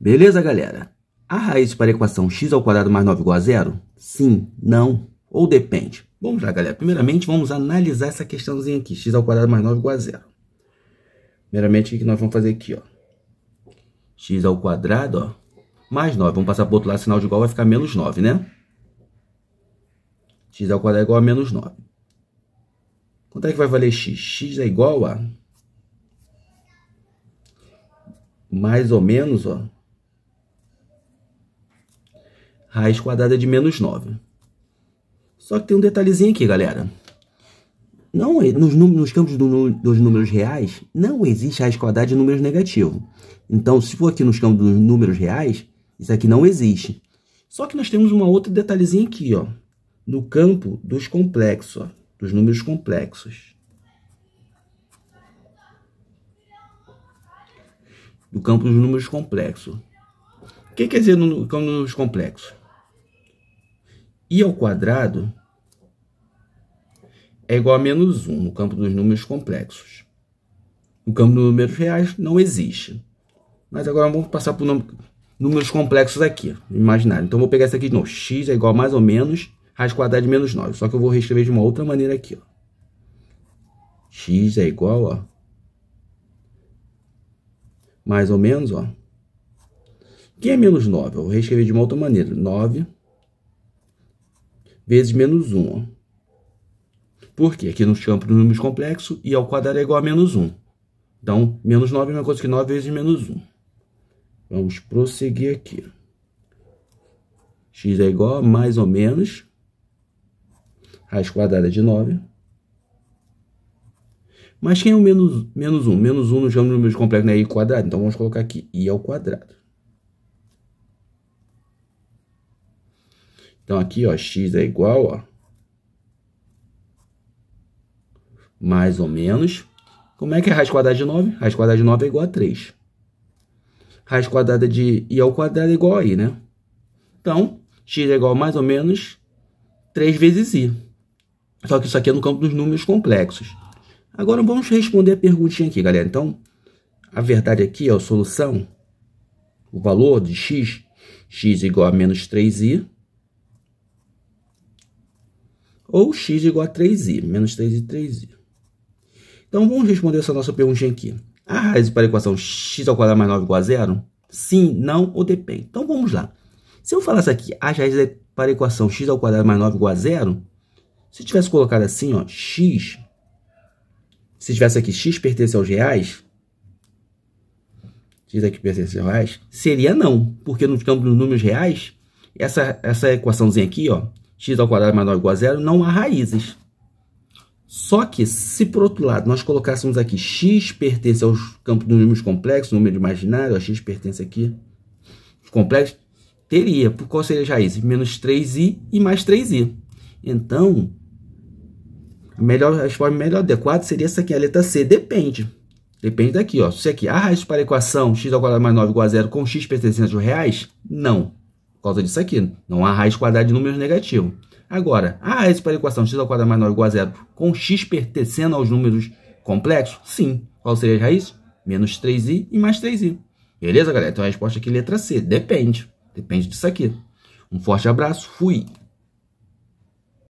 Beleza, galera? A raiz para a equação x ao quadrado mais 9 igual a zero? Sim, não ou depende? Vamos lá, galera. Primeiramente, vamos analisar essa questãozinha aqui. x ao quadrado mais 9 igual a zero. Primeiramente, o que nós vamos fazer aqui, ó? x ao quadrado, ó, mais 9. Vamos passar para o outro lado, sinal de igual vai ficar menos 9, né? x ao quadrado é igual a menos 9. Quanto é que vai valer x? x é igual a... Mais ou menos, ó, raiz quadrada de menos 9. Só que tem um detalhezinho aqui, galera. Não, é, nos, nos campos do, dos números reais, não existe raiz quadrada de números negativos. Então, se for aqui nos campos dos números reais, isso aqui não existe. Só que nós temos uma outra detalhezinho aqui, ó. No campo dos complexos, ó, dos números complexos. Do campo dos números complexos que quer dizer números complexos? i ao quadrado é igual a menos 1 no campo dos números complexos. No campo dos números reais não existe. Mas agora vamos passar para números complexos aqui, imaginário. Então vou pegar isso aqui de novo. x é igual a mais ou menos raiz quadrada de menos 9. Só que eu vou reescrever de uma outra maneira aqui. Ó. x é igual a mais ou menos ó, que é menos 9? Eu vou reescrever de uma outra maneira. 9 vezes menos 1. Por quê? Aqui nos campos números complexos, e ao quadrado é igual a menos 1. Então, menos 9 é a mesma coisa que 9 vezes menos 1. Vamos prosseguir aqui. x é igual a mais ou menos raiz quadrada de 9. Mas quem é o menos, menos 1? Menos 1 nos campos números complexos não é i quadrado, então vamos colocar aqui i ao quadrado. Então aqui, ó, x é igual, ó, mais ou menos. Como é que é raiz quadrada de 9? Raiz quadrada de 9 é igual a 3. Raiz quadrada de i ao quadrado é igual a i, né? Então, x é igual a mais ou menos 3 vezes i. Só que isso aqui é no campo dos números complexos. Agora vamos responder a perguntinha aqui, galera. Então, a verdade aqui é a solução, o valor de x, x igual a menos 3i, ou x igual a 3i, menos 3 e 3i. Então vamos responder essa nossa perguntinha aqui. A raiz para a equação x ao quadrado mais 9 igual a zero? Sim, não ou depende. Então vamos lá. Se eu falasse aqui a raiz para a equação x ao quadrado mais 9 igual a zero, se tivesse colocado assim, ó, x, se tivesse aqui x pertence aos reais, x aqui pertence aos reais, seria não, porque no campo dos números reais, essa, essa equaçãozinha aqui, ó, x ao quadrado menor ou igual a zero, não há raízes. Só que, se por outro lado nós colocássemos aqui x pertence aos campos dos números complexos, número imaginário, ó, x pertence aqui, os complexos, teria, por qual seria a raiz Menos 3i e mais 3i. Então, a, melhor, a forma melhor adequada seria essa aqui, a letra C, depende. Depende daqui, ó. Se aqui a raiz para a equação x ao quadrado mais 9 igual a zero com x pertencente aos reais, não. Por causa disso aqui, não há raiz quadrada de números negativos. Agora, raiz para a equação x ao quadrado mais igual a zero com x pertencendo aos números complexos? Sim. Qual seria a raiz? Menos 3i e mais 3i. Beleza, galera? Então a resposta aqui é letra C. Depende. Depende disso aqui. Um forte abraço. Fui.